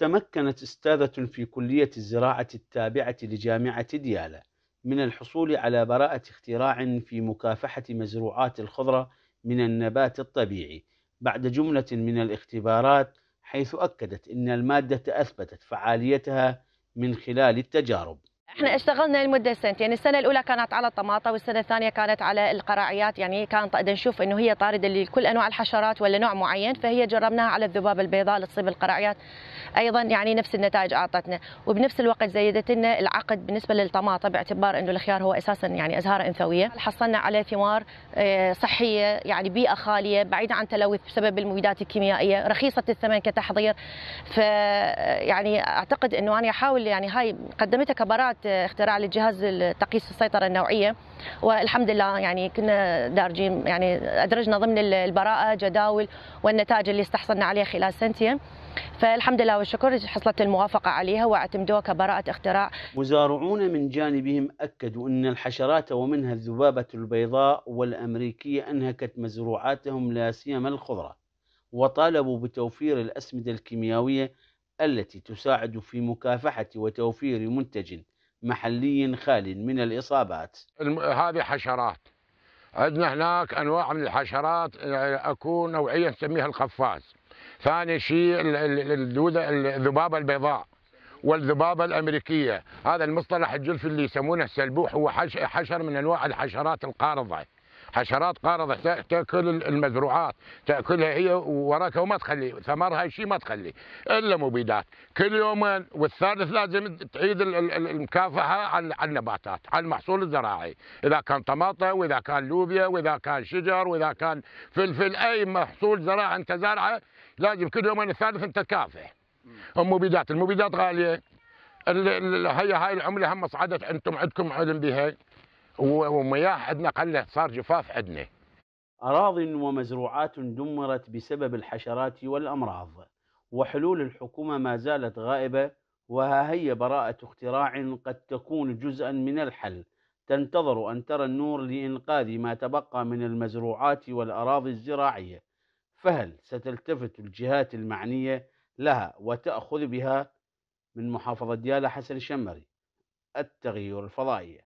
تمكنت أستاذة في كلية الزراعة التابعة لجامعة ديالى من الحصول على براءة اختراع في مكافحة مزروعات الخضرة من النبات الطبيعي بعد جملة من الاختبارات حيث أكدت أن المادة أثبتت فعاليتها من خلال التجارب احنا اشتغلنا لمده سنتين، يعني السنه الاولى كانت على الطماطه والسنه الثانيه كانت على القراعيات، يعني كان نشوف انه هي طارده لكل انواع الحشرات ولا نوع معين، فهي جربناها على الذبابه البيضاء اللي تصيب القراعيات، ايضا يعني نفس النتائج اعطتنا، وبنفس الوقت زيدت لنا العقد بالنسبه للطماطه باعتبار انه الخيار هو اساسا يعني ازهار انثويه، حصلنا على ثمار آه، صحيه يعني بيئه خاليه بعيده عن تلوث بسبب المبيدات الكيميائيه، رخيصه الثمن كتحضير، ف آه، يعني اعتقد انه انا احاول يعني هاي قدمتها كبراءه اختراع لجهاز تقيس السيطره النوعيه والحمد لله يعني كنا دارجين يعني ادرجنا ضمن البراءه جداول والنتائج اللي استحصلنا عليها خلال سنتين فالحمد لله والشكر حصلت الموافقه عليها واعتمدوها كبراءه اختراع. مزارعون من جانبهم اكدوا ان الحشرات ومنها الذبابه البيضاء والامريكيه انهكت مزروعاتهم لا سيما الخضره وطالبوا بتوفير الاسمده الكيميائيه التي تساعد في مكافحة وتوفير منتج محلي خال من الإصابات هذه حشرات عندنا هناك أنواع من الحشرات آه، أكو نوعية نسميها القفاز ثاني شيء الذبابة البيضاء والذبابة الأمريكية هذا المصطلح الجلفي اللي يسمونه السلبوح هو حشر من أنواع الحشرات القارضة حشرات قارضة تأكل المزروعات تأكلها هي وراك وما تخلي ثمرها شيء ما تخلي إلا مبيدات كل يومين والثالث لازم تعيد المكافحة على النباتات على المحصول الزراعي إذا كان طماطم وإذا كان لوبيا وإذا كان شجر وإذا كان فلفل أي محصول زراعي أنت زارعه لازم كل يومين الثالث أنت تكافح المبيدات المبيدات غالية هي هاي العملة هم صعدت أنتم عندكم علم بها ومياه عندنا قلت صار جفاف عندنا أراضي ومزروعات دمرت بسبب الحشرات والأمراض وحلول الحكومة ما زالت غائبة وها هي براءة اختراع قد تكون جزءا من الحل تنتظر أن ترى النور لإنقاذ ما تبقى من المزروعات والأراضي الزراعية فهل ستلتفت الجهات المعنية لها وتأخذ بها من محافظة ديالى حسن الشمري التغيير الفضائية